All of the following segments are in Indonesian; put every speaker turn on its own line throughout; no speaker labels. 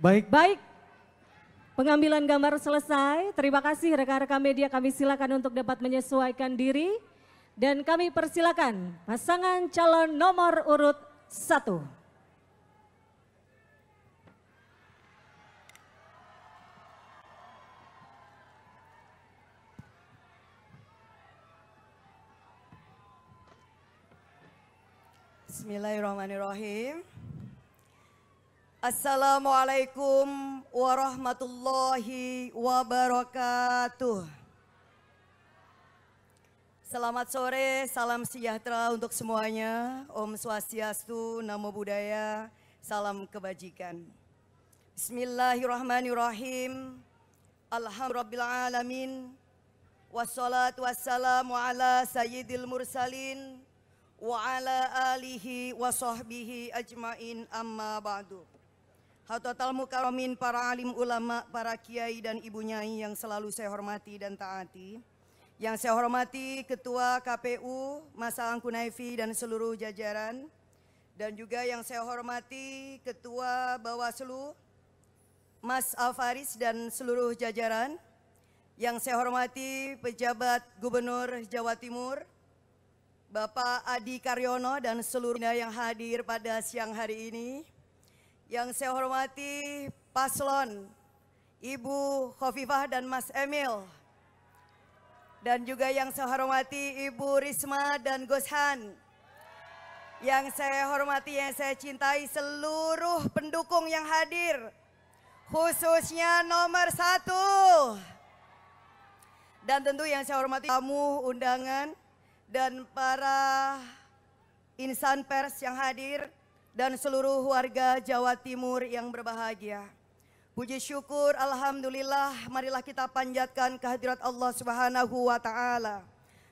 Baik. Baik. Pengambilan gambar selesai. Terima kasih rekan-rekan media kami silakan untuk dapat menyesuaikan diri. Dan kami persilakan pasangan calon nomor urut satu. Bismillahirrahmanirrahim. Assalamualaikum warahmatullahi wabarakatuh. Selamat sore, salam sejahtera untuk semuanya. Om Swastiastu, Namo Buddhaya, salam kebajikan. Bismillahirrahmanirrahim. Alhamdulillahirrahmanirrahim. Wassalatu wassalamu ala sayyidil mursalin wa ala alihi wa sahbihi ajmain amma ba'du. Hatotal mukaromin para alim ulama, para kiai dan ibu nyai yang selalu saya hormati dan taati. Yang saya hormati Ketua KPU Masa Angkunaifi dan seluruh jajaran. Dan juga yang saya hormati Ketua Bawaslu Mas Alfaris dan seluruh jajaran. Yang saya hormati pejabat Gubernur Jawa Timur, Bapak Adi Karyono dan seluruhnya yang hadir pada siang hari ini. Yang saya hormati paslon Ibu Khofifah dan Mas Emil. Dan juga yang saya hormati Ibu Risma dan Gus Han Yang saya hormati, yang saya cintai seluruh pendukung yang hadir. Khususnya nomor satu. Dan tentu yang saya hormati tamu undangan dan para insan pers yang hadir dan seluruh warga Jawa Timur yang berbahagia. Puji syukur Alhamdulillah marilah kita panjatkan kehadirat Allah Subhanahu wa Ta'ala.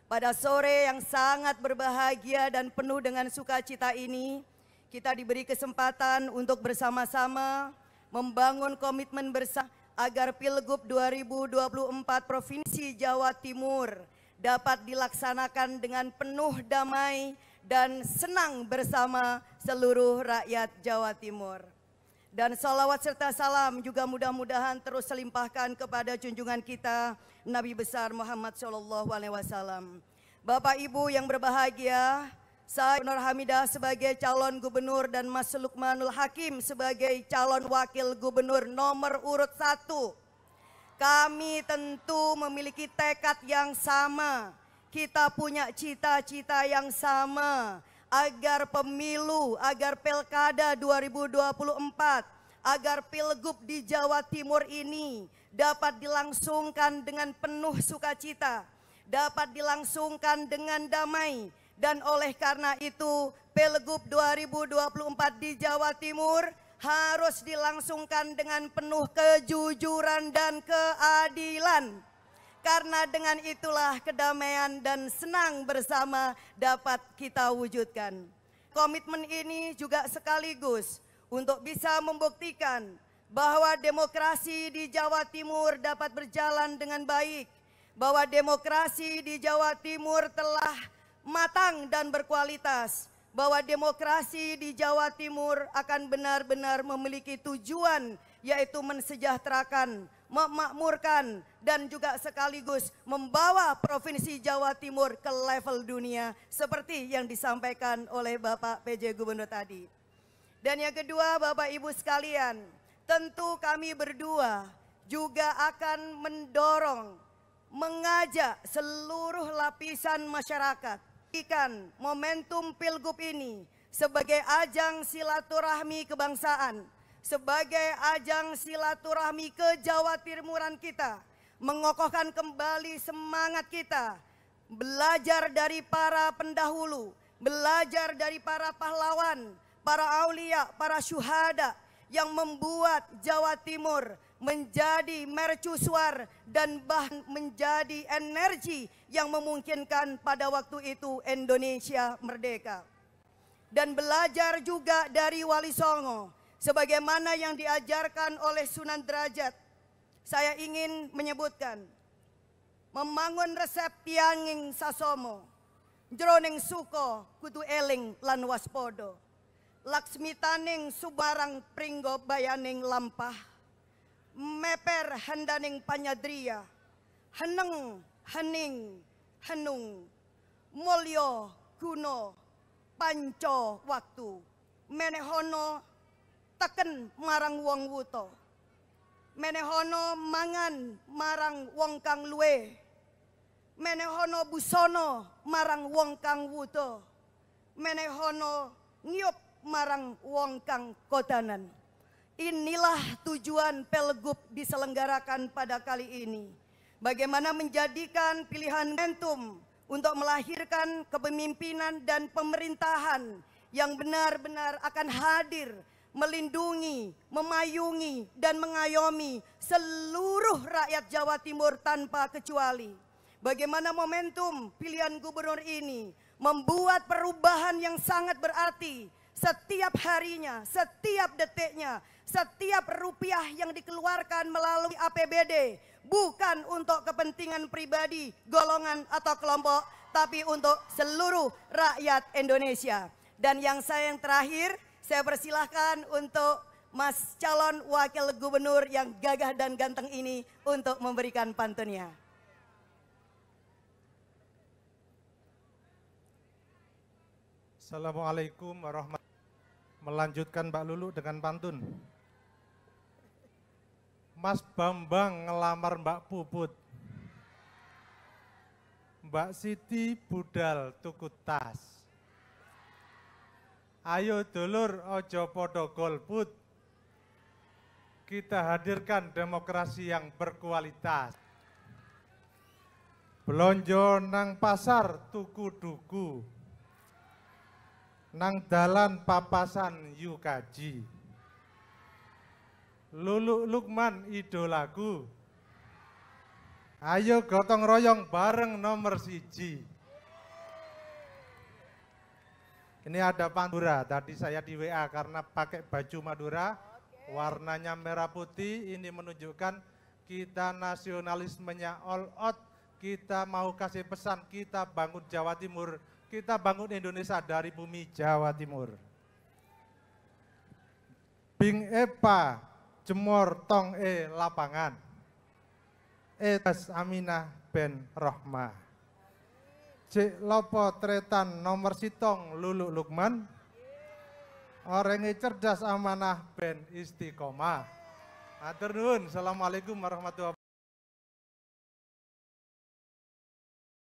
Pada sore yang sangat berbahagia dan penuh dengan sukacita ini, kita diberi kesempatan untuk bersama-sama membangun komitmen bersama agar Pilgub 2024 Provinsi Jawa Timur dapat dilaksanakan dengan penuh damai, dan senang bersama seluruh rakyat Jawa Timur. Dan salawat serta salam juga mudah-mudahan terus selimpahkan kepada junjungan kita Nabi besar Muhammad Shallallahu Alaihi Wasallam. Bapak Ibu yang berbahagia, saya Nur Hamidah sebagai calon gubernur dan Mas Lukmanul Hakim sebagai calon wakil gubernur nomor urut satu. Kami tentu memiliki tekad yang sama kita punya cita-cita yang sama agar pemilu, agar pilkada 2024, agar pilgub di Jawa Timur ini dapat dilangsungkan dengan penuh sukacita, dapat dilangsungkan dengan damai, dan oleh karena itu pilgub 2024 di Jawa Timur harus dilangsungkan dengan penuh kejujuran dan keadilan karena dengan itulah kedamaian dan senang bersama dapat kita wujudkan. Komitmen ini juga sekaligus untuk bisa membuktikan bahwa demokrasi di Jawa Timur dapat berjalan dengan baik, bahwa demokrasi di Jawa Timur telah matang dan berkualitas, bahwa demokrasi di Jawa Timur akan benar-benar memiliki tujuan yaitu mensejahterakan memakmurkan dan juga sekaligus membawa Provinsi Jawa Timur ke level dunia seperti yang disampaikan oleh Bapak PJ Gubernur tadi. Dan yang kedua Bapak Ibu sekalian, tentu kami berdua juga akan mendorong, mengajak seluruh lapisan masyarakat ikan momentum Pilgub ini sebagai ajang silaturahmi kebangsaan sebagai ajang silaturahmi ke Jawa Timuran kita, mengokohkan kembali semangat kita, belajar dari para pendahulu, belajar dari para pahlawan, para aulia, para syuhada yang membuat Jawa Timur menjadi mercusuar dan bahkan menjadi energi yang memungkinkan pada waktu itu Indonesia merdeka. Dan belajar juga dari Wali Songo, sebagaimana yang diajarkan oleh Sunan Derajat, saya ingin menyebutkan membangun resep tianging sasomo, jroning suko kutu eling lan waspodo, laksmitaning subarang pringgo bayaning lampah, meper hendaning panyadria, heneng hening henung, mulyo kuno, panco waktu, menehono teken marang wong wuto. Menehono mangan marang wong kang luwe. Menehono busono marang wong kang wuto. Menehono nyup marang wong kang kotanan. Inilah tujuan Pelgub diselenggarakan pada kali ini. Bagaimana menjadikan pilihan momentum untuk melahirkan kepemimpinan dan pemerintahan yang benar-benar akan hadir melindungi, memayungi, dan mengayomi seluruh rakyat Jawa Timur tanpa kecuali. Bagaimana momentum pilihan gubernur ini membuat perubahan yang sangat berarti setiap harinya, setiap detiknya, setiap rupiah yang dikeluarkan melalui APBD bukan untuk kepentingan pribadi, golongan atau kelompok, tapi untuk seluruh rakyat Indonesia. Dan yang saya yang terakhir, saya persilahkan untuk Mas calon wakil gubernur yang gagah dan ganteng ini untuk memberikan pantunnya.
Assalamualaikum warahmatullahi wabarakatuh. Melanjutkan Mbak Lulu dengan pantun. Mas Bambang ngelamar Mbak Puput. Mbak Siti budal tuku tas. Ayo dulur ojo podo golput. Kita hadirkan demokrasi yang berkualitas. Belonjo nang pasar tuku duku. Nang dalan papasan yukaji. kaji. Luluk Lukman idolaku. Ayo gotong royong bareng nomor siji. Ini ada Pantura, tadi saya di WA karena pakai baju Madura, okay. warnanya merah putih, ini menunjukkan kita nasionalismenya all out, kita mau kasih pesan, kita bangun Jawa Timur, kita bangun Indonesia dari bumi Jawa Timur. Bing Epa, Jemur Tong E, Lapangan. Etas Aminah Ben Rohmah. Cik Lopo Tretan nomor sitong Lulu Lukman. Orangnya cerdas amanah ben istiqomah. Atur Assalamualaikum warahmatullahi wabarakatuh.